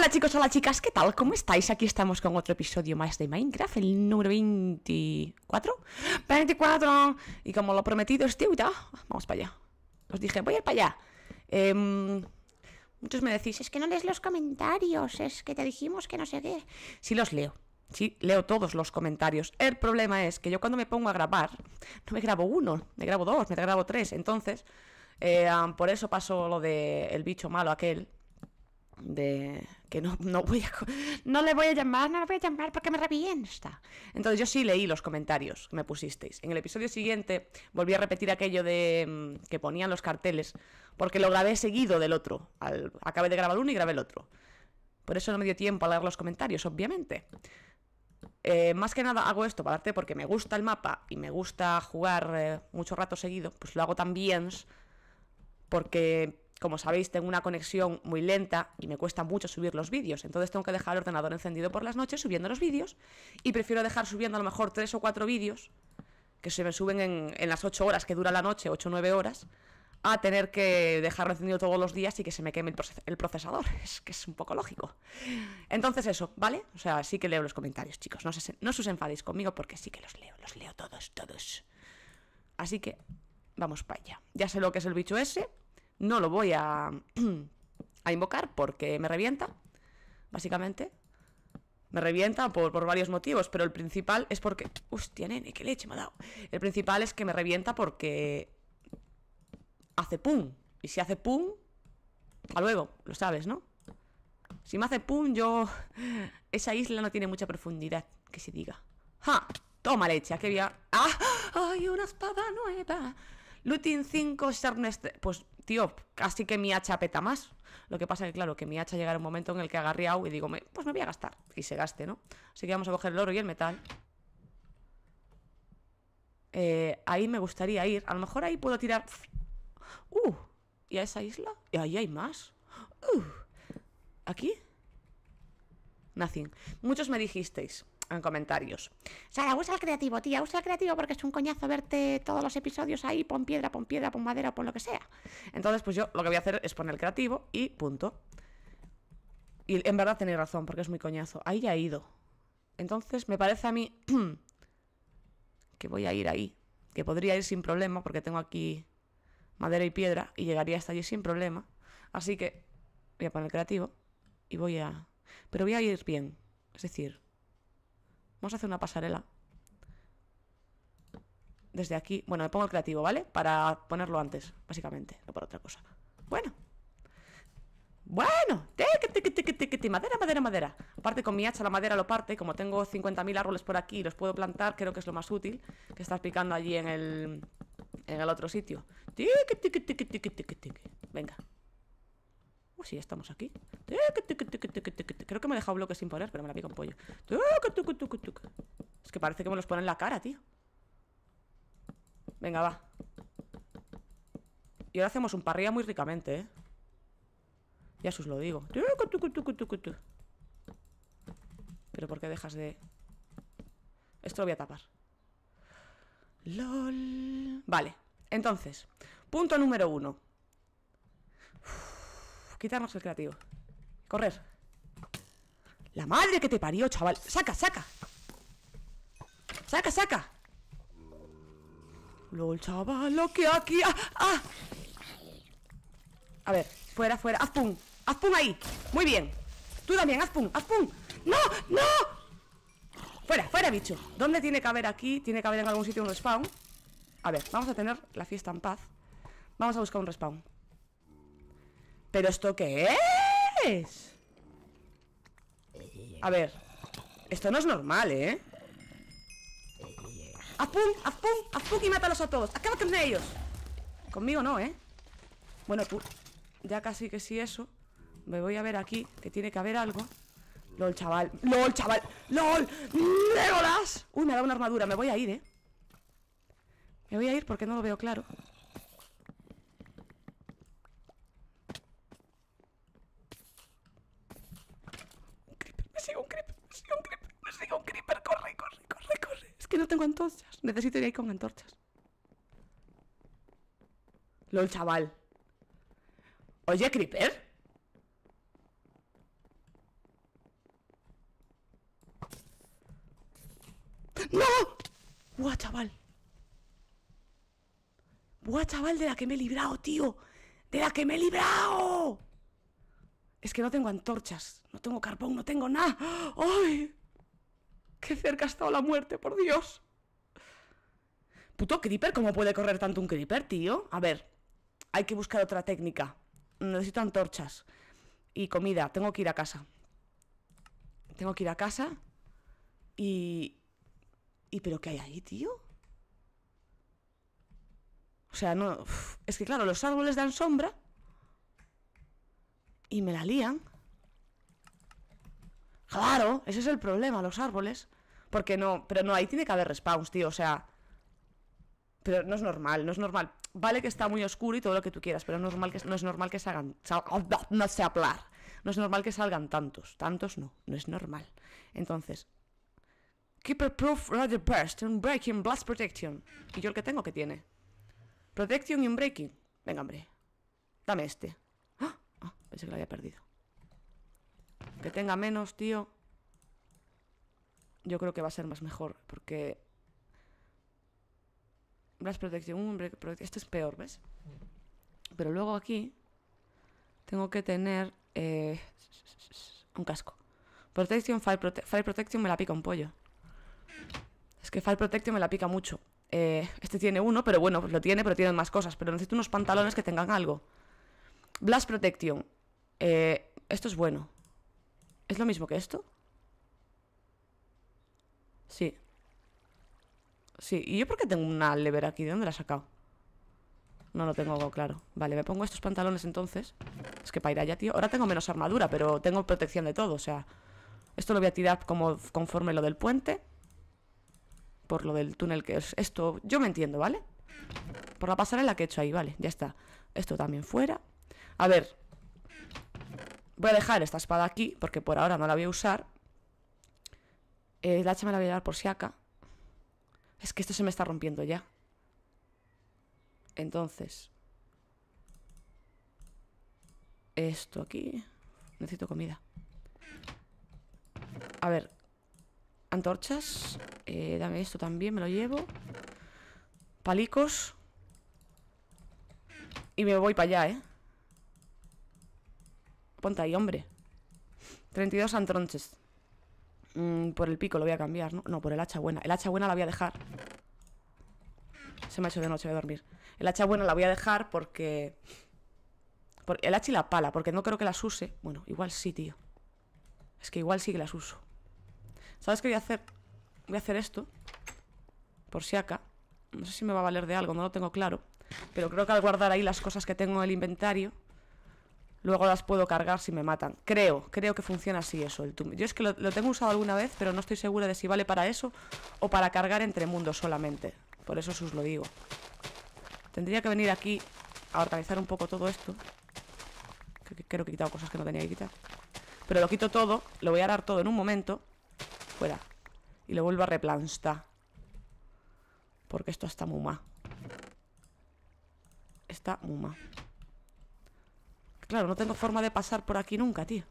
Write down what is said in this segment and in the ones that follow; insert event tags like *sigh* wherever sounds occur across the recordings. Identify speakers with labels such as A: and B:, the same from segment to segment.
A: Hola chicos, hola chicas, ¿qué tal? ¿Cómo estáis? Aquí estamos con otro episodio más de Minecraft, el número 24 24 Y como lo prometido es vamos para allá Os dije, voy a ir para allá em, Muchos me decís, es que no lees los comentarios, es que te dijimos que no sé qué Sí los leo, sí, leo todos los comentarios El problema es que yo cuando me pongo a grabar, no me grabo uno, me grabo dos, me grabo tres Entonces, eh, por eso pasó lo del el bicho malo aquel de que no, no voy a, no le voy a llamar, no le voy a llamar porque me revienta. Entonces yo sí leí los comentarios que me pusisteis. En el episodio siguiente volví a repetir aquello de mm, que ponían los carteles, porque lo grabé seguido del otro. acabé de grabar uno y grabé el otro. Por eso no me dio tiempo a leer los comentarios, obviamente. Eh, más que nada hago esto, Para darte porque me gusta el mapa y me gusta jugar eh, mucho rato seguido, pues lo hago también porque como sabéis, tengo una conexión muy lenta y me cuesta mucho subir los vídeos. Entonces tengo que dejar el ordenador encendido por las noches subiendo los vídeos. Y prefiero dejar subiendo a lo mejor tres o cuatro vídeos que se me suben en, las 8 horas que dura la noche, ocho o 9 horas, a tener que dejarlo encendido todos los días y que se me queme el, procesador. *laughs* Es que es un poco lógico. Entonces eso, ¿vale? O sea, sí que leo los comentarios, chicos. No, se, no os enfadéis conmigo porque sí que los leo. Los leo todos, todos. Así que vamos para allá. Ya sé lo que es el bicho ese. No lo voy a, *clears throat* a invocar porque me revienta, básicamente. Me revienta por, varios motivos, pero el principal es porque... Hostia, nene, qué leche me ha dado. El principal es que me revienta porque hace pum. Y si hace pum, a luego, lo sabes, ¿no? Si me hace pum, yo... *laughs* Esa isla no tiene mucha profundidad, que se diga. ¡Ja! Toma leche, aquí había... ¡Ah! ¡Ah! ¡Hay una espada nueva! Lutin 5, Sharpness... Pues tío, casi que mi hacha peta más. Lo que pasa que, claro, que mi hacha llegará un momento en el que agarreado y digo, pues me voy a gastar. Y se gaste, ¿no? Así que vamos a coger el oro y el metal. Eh, ahí me gustaría ir. A lo mejor ahí puedo tirar... ¡Uh! ¿Y a esa isla? Y ahí hay más. ¡Uh! ¿Aquí? Nothing. Muchos me dijisteis en comentarios. Sara, usa el creativo, tía, usa el creativo porque es un coñazo verte todos los episodios ahí, pon piedra, pon piedra, pon madera, pon lo que sea. Entonces, pues yo lo que voy a hacer es poner el creativo y punto. Y en verdad tenéis razón, porque es muy coñazo. Ahí ya he ido. Entonces, me parece a mí *clears throat* que voy a ir ahí. Que podría ir sin problema, porque tengo aquí madera y piedra y llegaría hasta allí sin problema. Así que voy a poner el creativo y voy a... Pero voy a ir bien. Es decir, Vamos a hacer una pasarela. Desde aquí, bueno, me pongo el creativo, ¿vale? Para ponerlo antes, básicamente, no para otra cosa. Bueno. Bueno, madera, madera, madera. Aparte con mi hacha la madera lo parte, como tengo 50.000 árboles por aquí y los puedo plantar, creo que es lo más útil que estás picando allí en el, en el otro sitio. Venga, Uy, uh, sí, estamos aquí. Creo que me he dejado bloques sin poner, pero me la pica un pollo. Es que parece que me los ponen en la cara, tío. Venga, va. Y ahora hacemos un parrilla muy ricamente, ¿eh? Ya os lo digo. Pero ¿por qué dejas de...? Esto lo voy a tapar. LOL. Vale, entonces, punto número uno quitarnos el creativo. Correr. La madre que te parió, chaval. Saca, saca. Saca, saca. LOL, chaval, lo que aquí. Ah, ah, A ver, fuera, fuera. Haz pum. Haz pum ahí. Muy bien. Tú también, haz pum, haz pum. ¡No! ¡No! Fuera, fuera, bicho. ¿Dónde tiene que haber aquí? Tiene que haber en algún sitio un respawn. A ver, vamos a tener la fiesta en paz. Vamos a buscar un respawn. ¿Pero esto qué es? A ver Esto no es normal, ¿eh? ¡Haz pum! ¡Haz Y mátalos a todos ¡Acaba con ellos! Conmigo no, ¿eh? Bueno, tú Ya casi que sí eso Me voy a ver aquí Que tiene que haber algo LOL, chaval LOL, chaval LOL ¡Legolas! Uy, me dado una armadura Me voy a ir, ¿eh? Me voy a ir porque no lo veo claro que no tengo antorchas. Necesito ir ahí con antorchas. LOL, chaval. Oye, Creeper. ¡No! ¡Buah, chaval! ¡Buah, chaval! De la que me he librado, tío. ¡De la que me he librado! Es que no tengo antorchas, no tengo carbón, no tengo nada. ¡Ay! ¡Qué cerca ha estado la muerte, por Dios! Puto creeper, ¿cómo puede correr tanto un creeper, tío? A ver, hay que buscar otra técnica. Necesito antorchas. Y comida, tengo que ir a casa. Tengo que ir a casa. Y... ¿Y pero qué hay ahí, tío? O sea, no... Es que claro, los árboles dan sombra. Y me la lían. Claro, ese es el problema, los árboles. Porque no, pero no, ahí tiene que haber respawns, tío, o sea... Pero no es normal, no es normal. Vale que está muy oscuro y todo lo que tú quieras, pero no es normal que, no es normal que salgan... Oh, no, sé hablar. No es normal que salgan tantos. Tantos no, no es normal. Entonces... Keeper Proof Rather Burst un Breaking Blast Protection. ¿Y yo el que tengo que tiene? Protection y un Breaking. Venga, hombre. Dame este. ¡Ah! ah pensé que lo había perdido. Que tenga menos, tío. Yo creo que va a ser más mejor, porque... Blast Protection, esto es peor, ¿ves? Pero luego aquí tengo que tener eh, un casco. Protection, fire, Protection me la pica un pollo. Es que Fire Protection me la pica mucho. Eh, este tiene uno, pero bueno, pues lo tiene, pero tiene más cosas. Pero necesito unos pantalones que tengan algo. Blast Protection. Eh, esto es bueno. ¿Es lo mismo que esto? Sí Sí, ¿y yo por qué tengo una lever aquí? ¿De dónde la he sacado? No lo tengo claro Vale, me pongo estos pantalones entonces Es que para ir allá, tío Ahora tengo menos armadura, pero tengo protección de todo, o sea Esto lo voy a tirar como conforme lo del puente Por lo del túnel que es Esto, yo me entiendo, ¿vale? Por la pasarela que he hecho ahí, vale, ya está Esto también fuera A ver, Voy a dejar esta espada aquí, porque por ahora no la voy a usar. El eh, hacha me la voy a llevar por si acá. Es que esto se me está rompiendo ya. Entonces. Esto aquí. Necesito comida. A ver. Antorchas. Eh, dame esto también, me lo llevo. Palicos. Y me voy para allá, ¿eh? Ponte ahí, hombre. 32 antronches. Mm, por el pico lo voy a cambiar, ¿no? No, por el hacha buena. El hacha buena la voy a dejar. Se me ha hecho de noche, voy a dormir. El hacha buena la voy a dejar porque... El hacha y la pala, porque no creo que las use. Bueno, igual sí, tío. Es que igual sí que las uso. ¿Sabes qué voy a hacer? Voy a hacer esto. Por si acá. No sé si me va a valer de algo, no lo tengo claro. Pero creo que al guardar ahí las cosas que tengo en el inventario... Luego las puedo cargar si me matan Creo, creo que funciona así eso el Yo es que lo, tengo usado alguna vez Pero no estoy segura de si vale para eso O para cargar entre mundos solamente Por eso os lo digo Tendría que venir aquí a organizar un poco todo esto Creo que, creo que he quitado cosas que no tenía que quitar Pero lo quito todo Lo voy a dar todo en un momento Fuera Y lo vuelvo a replantar Porque esto está muma Está muma Claro, no tengo forma de pasar por aquí nunca, tío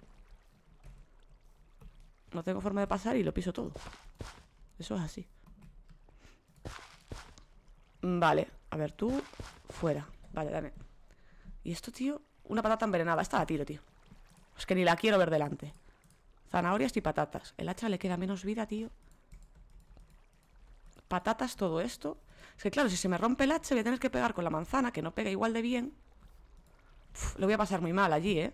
A: No tengo forma de pasar y lo piso todo Eso es así mm, Vale, a ver, tú Fuera, vale, dame Y esto, tío, una patata envenenada Esta la tiro, tío Es que ni la quiero ver delante Zanahorias y patatas El hacha le queda menos vida, tío Patatas, todo esto Es que claro, si se me rompe el hacha Voy a tener que pegar con la manzana Que no pega igual de bien lo voy a pasar muy mal allí, ¿eh?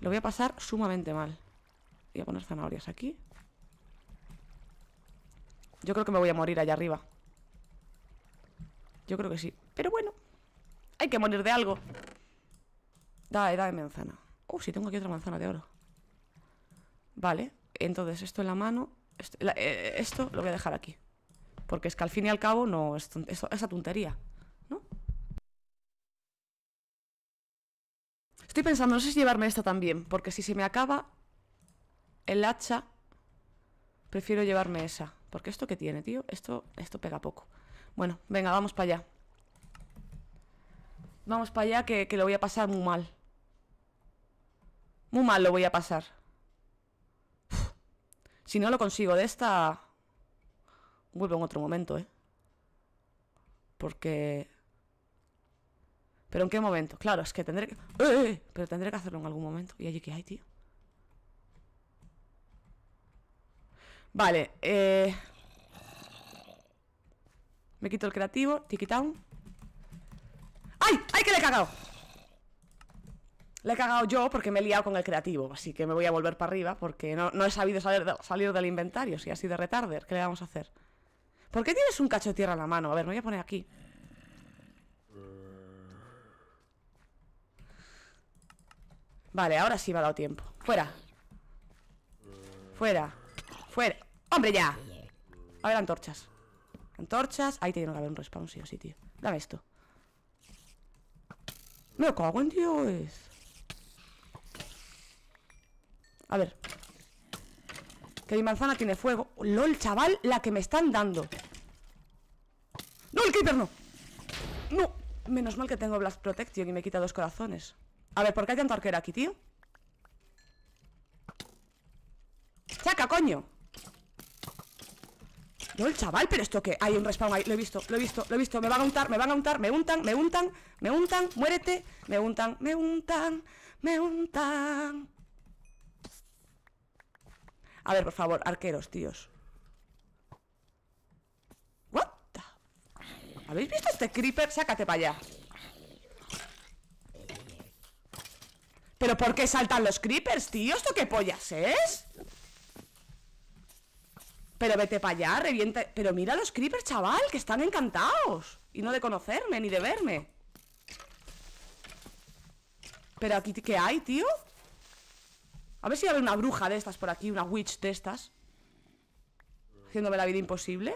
A: Lo voy a pasar sumamente mal. Voy a poner zanahorias aquí. Yo creo que me voy a morir allá arriba. Yo creo que sí. Pero bueno, hay que morir de algo. Dale, dale manzana. Oh, sí, tengo aquí otra manzana de oro. Vale, entonces esto en la mano. Eh, esto, lo voy a dejar aquí. Porque es que al fin y al cabo no es, es, esa tontería. Estoy pensando, no sé si llevarme esta también, porque si se me acaba el hacha, prefiero llevarme esa. Porque esto que tiene, tío, esto, esto pega poco. Bueno, venga, vamos para allá. Vamos para allá que, lo voy a pasar muy mal. Muy mal lo voy a pasar. Si no lo consigo de esta... Vuelvo en otro momento, ¿eh? Porque ¿Pero en qué momento? Claro, es que tendré que... ¡Eh, eh, ¡Eh! Pero tendré que hacerlo en algún momento ¿Y allí que hay, tío? Vale, eh... Me quito el creativo Town. ¡Ay! ¡Ay, que le he cagado! Le he cagado yo porque me he liado con el creativo Así que me voy a volver para arriba Porque no, no he sabido salir, del inventario Si así de retarder, ¿qué le vamos a hacer? ¿Por qué tienes un cacho de tierra en la mano? A ver, me voy a poner aquí Vale, ahora sí me ha dado tiempo Fuera Fuera Fuera ¡Hombre, ya! A ver, antorchas Antorchas Ahí tiene que haber un respawn, sí sí, tío Dame esto Me cago en Dios A ver Que mi manzana tiene fuego LOL, chaval, la que me están dando ¡No, el creeper no! ¡No! Menos mal que tengo Blast Protection y me quita dos corazones a ver, ¿por qué hay tanto arquero aquí, tío? ¡Saca, coño! No, el chaval, pero esto que hay un respawn ahí, lo he visto, lo he visto, lo he visto, me van a untar, me van a untar, me untan, me untan, me untan, muérete, me untan, me untan, me untan. A ver, por favor, arqueros, tíos. What ¿Habéis visto este creeper? Sácate para allá. ¿Pero por qué saltan los creepers, tío? ¿Esto qué pollas es? Pero vete para allá, revienta... Pero mira los creepers, chaval, que están encantados Y no de conocerme, ni de verme Pero aquí, ¿qué hay, tío? A ver si hay una bruja de estas por aquí Una witch de estas Haciéndome la vida imposible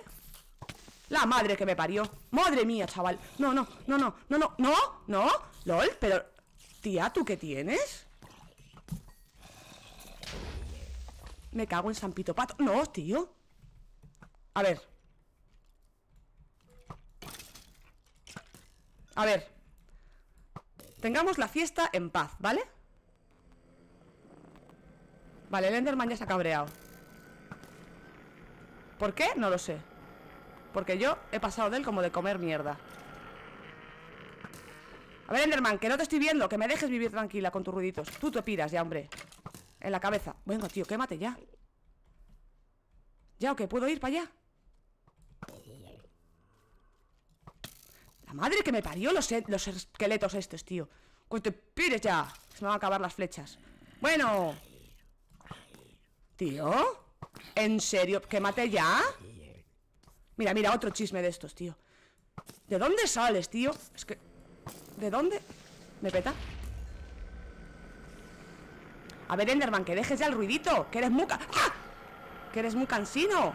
A: La madre que me parió Madre mía, chaval No, no, no, no, no, no, no, no ¿Lol? Pero Tía, ¿tú qué tienes? Me cago en San Pito Pato No, tío A ver A ver Tengamos la fiesta en paz, ¿vale? Vale, el Enderman ya se ha cabreado ¿Por qué? No lo sé Porque yo he pasado de él como de comer mierda a ver, Enderman, que no te estoy viendo Que me dejes vivir tranquila con tus ruiditos Tú te piras ya, hombre En la cabeza Venga, tío, quémate ya ¿Ya o qué? ¿Puedo ir para allá? La madre que me parió los, e-, los esqueletos estos, tío ¡Que te pires ya Se me van a acabar las flechas Bueno Tío ¿En serio? ¿Quémate ya? Mira, mira, otro chisme de estos, tío ¿De dónde sales, tío? Es que ¿De dónde? ¿Me peta? A ver, Enderman, que dejes ya el ruidito Que eres muy... ¡Ah! Que eres muy cansino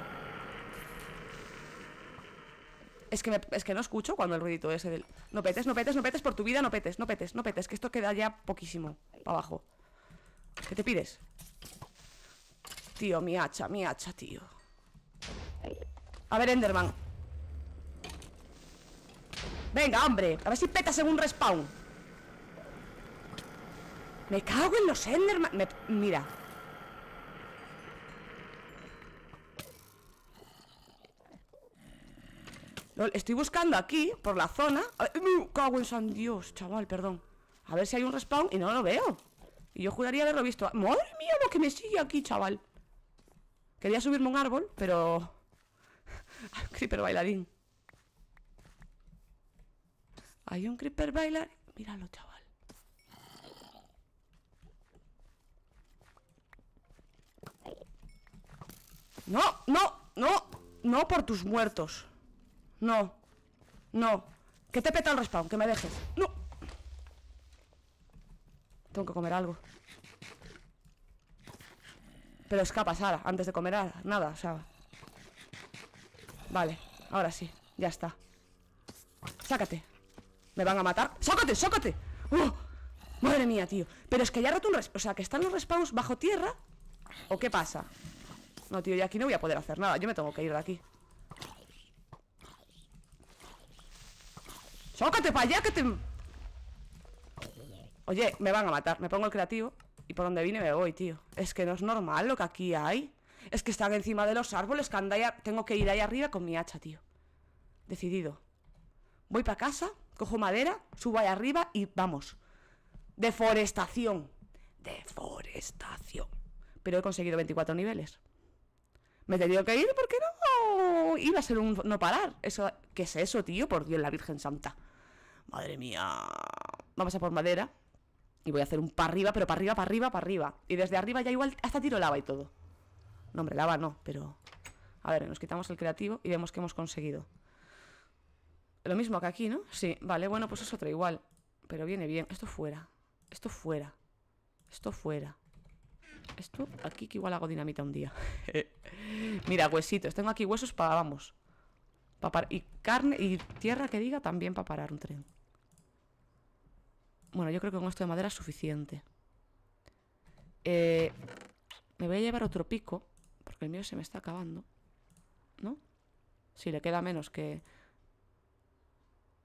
A: es que, es que no escucho cuando el ruidito ese del... No petes, no petes, no petes por tu vida, no petes, no petes, no petes Que esto queda ya poquísimo para abajo ¿Qué te pides? Tío, mi hacha, mi hacha, tío A ver, Enderman Venga, hombre, a ver si peta en un respawn Me cago en los Enderman Mira Estoy buscando aquí, por la zona Me cago en San Dios, chaval, perdón A ver si hay un respawn y no lo veo Y yo juraría haberlo visto Madre mía, lo que me sigue aquí, chaval Quería subirme un árbol, pero... Sí, *laughs* pero bailadín hay un creeper bailar. Míralo, chaval. No, no, no. No por tus muertos. No. No. Que te peta el respawn, que me dejes. No. Tengo que comer algo. Pero escapa, Sara, antes de comer nada, o sea. Vale, ahora sí, ya está. Sácate. Me van a matar. ¡Sácate, sácate! sócate! ¡Oh! Madre mía, tío. Pero es que ya ha roto un... O sea, que están los respawns bajo tierra. ¿O qué pasa? No, tío, ya aquí no voy a poder hacer nada. Yo me tengo que ir de aquí. ¡Sócate para allá que te... Oye, me van a matar. Me pongo el creativo. Y por donde vine me voy, tío. Es que no es normal lo que aquí hay. Es que están encima de los árboles. Que anda Tengo que ir ahí arriba con mi hacha, tío. Decidido. Voy para casa. Cojo madera, subo ahí arriba y vamos. Deforestación. Deforestación. Pero he conseguido 24 niveles. Me he tenido que ir porque no. Iba a ser un no parar. Eso, ¿Qué es eso, tío? Por Dios, la Virgen Santa. Madre mía. Vamos a por madera. Y voy a hacer un para arriba, pero para arriba, para arriba, para arriba. Y desde arriba ya igual hasta tiro lava y todo. No, hombre, lava no, pero... A ver, nos quitamos el creativo y vemos qué hemos conseguido. Lo mismo que aquí, ¿no? Sí, vale, bueno, pues es otra igual Pero viene bien, esto fuera Esto fuera Esto fuera Esto aquí que igual hago dinamita un día *laughs* Mira, huesitos, tengo aquí huesos para, vamos Y carne y tierra que diga también para parar un tren Bueno, yo creo que con esto de madera es suficiente eh, Me voy a llevar otro pico Porque el mío se me está acabando ¿No? Si le queda menos que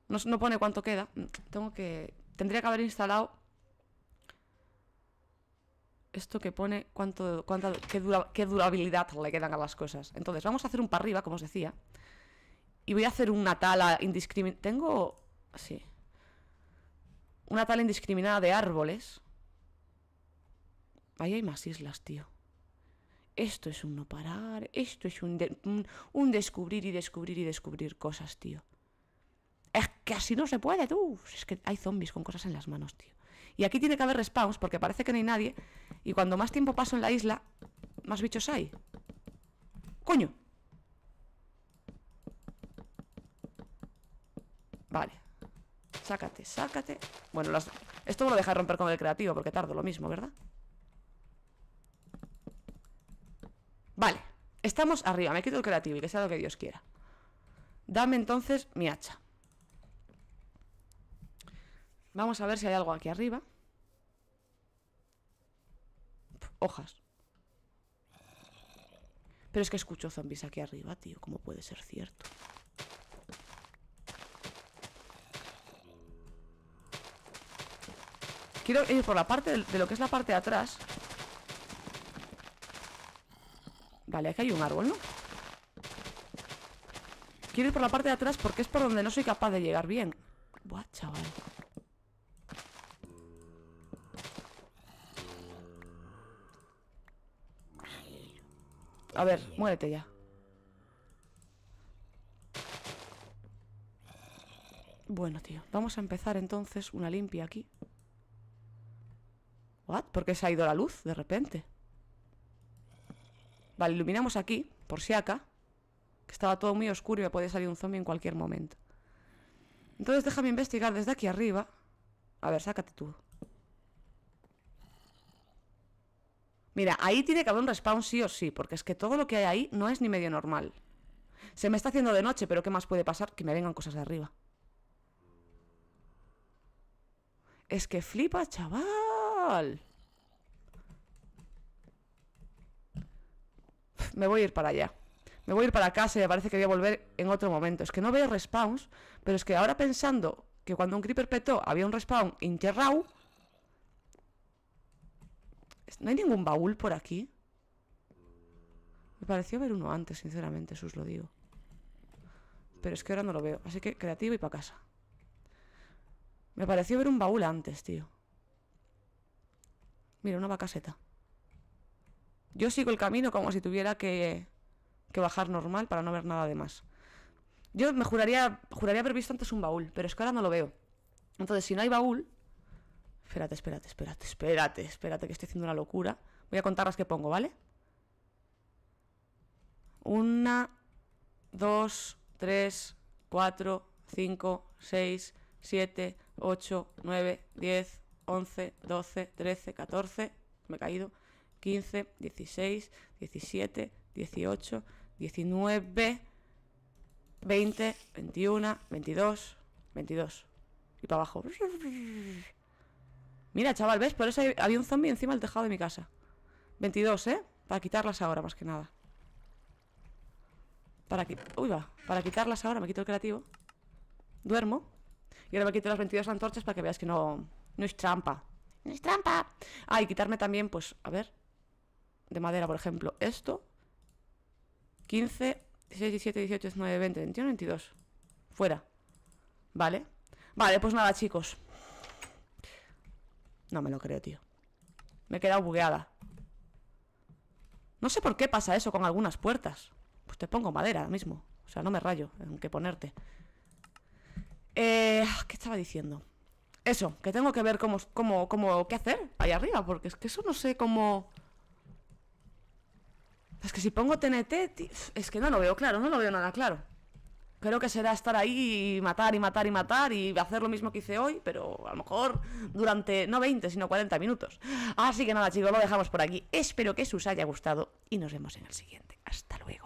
A: no, pone cuánto queda. Tengo que. Tendría que haber instalado. Esto que pone cuánto, qué, durabilidad le quedan a las cosas. Entonces, vamos a hacer un par arriba, como os decía. Y voy a hacer una tala indiscriminada. Tengo. Sí. Una tala indiscriminada de árboles. Ahí hay más islas, tío. Esto es un no parar. Esto es un, un descubrir y descubrir y descubrir cosas, tío. Es que así no se puede, tú. Es que hay zombies con cosas en las manos, tío. Y aquí tiene que haber respawns porque parece que no hay nadie. Y cuando más tiempo paso en la isla, más bichos hay. ¡Coño! Vale. Sácate, sácate. Bueno, esto me lo deja romper con el creativo porque tardo lo mismo, ¿verdad? Vale. Estamos arriba. Me quito el creativo y que sea lo que Dios quiera. Dame entonces mi hacha. Vamos a ver si hay algo aquí arriba. hojas. Pero es que escucho zombies aquí arriba, tío. ¿Cómo puede ser cierto? Quiero ir por la parte de lo que es la parte de atrás. Vale, aquí hay un árbol, ¿no? Quiero ir por la parte de atrás porque es por donde no soy capaz de llegar bien. Buah, chaval. A ver, muérete ya. Bueno, tío. Vamos a empezar entonces una limpia aquí. ¿What? ¿Por qué se ha ido la luz de repente? Vale, iluminamos aquí, por si acá. Que estaba todo muy oscuro y me podía salir un zombie en cualquier momento. Entonces déjame investigar desde aquí arriba. A ver, sácate tú. Mira, ahí tiene que haber un respawn sí o sí, porque es que todo lo que hay ahí no es ni medio normal. Se me está haciendo de noche, pero ¿qué más puede pasar? Que me vengan cosas de arriba. Es que flipa, chaval. Me voy a ir para allá. Me voy a ir para casa y me parece que voy a volver en otro momento. Es que no veo respawns, pero es que ahora pensando que cuando un creeper petó había un respawn interrao, ¿No hay ningún baúl por aquí? Me pareció ver uno antes, sinceramente, eso os lo digo. Pero es que ahora no lo veo. Así que creativo y para casa. Me pareció ver un baúl antes, tío. Mira, una vacaseta. Yo sigo el camino como si tuviera que, que bajar normal para no ver nada de más. Yo me juraría, juraría haber visto antes un baúl, pero es que ahora no lo veo. Entonces, si no hay baúl, Espérate, espérate, espérate, espérate, espérate que estoy haciendo una locura. Voy a contar las que pongo, ¿vale? 1 2 3 4 5 6 7 8 9 10 11 12 13 14 me he caído 15 16 17 18 19 20 21 22 22 y para abajo. Mira, chaval, ¿ves? Por eso había un zombie encima del tejado de mi casa 22, ¿eh? Para quitarlas ahora, más que nada Para quitar... Uy, va Para quitarlas ahora, me quito el creativo Duermo Y ahora me quito las 22 antorchas para que veas que no... No es trampa ¡No es trampa! Ah, y quitarme también, pues, a ver De madera, por ejemplo, esto 15, 16, 17, 18, 19, 20, 21, 22 Fuera Vale Vale, pues nada, chicos no me lo creo, tío Me he quedado bugueada No sé por qué pasa eso con algunas puertas Pues te pongo madera ahora mismo O sea, no me rayo en qué ponerte eh, ah, ¿Qué estaba diciendo? Eso, que tengo que ver cómo, cómo, cómo, qué hacer ahí arriba Porque es que eso no sé cómo... Es que si pongo TNT, es que no lo veo claro, no lo veo nada claro Espero que será estar ahí y matar y matar y matar y hacer lo mismo que hice hoy, pero a lo mejor durante no 20, sino 40 minutos. Así que nada, chicos, lo dejamos por aquí. Espero que os haya gustado y nos vemos en el siguiente. Hasta luego.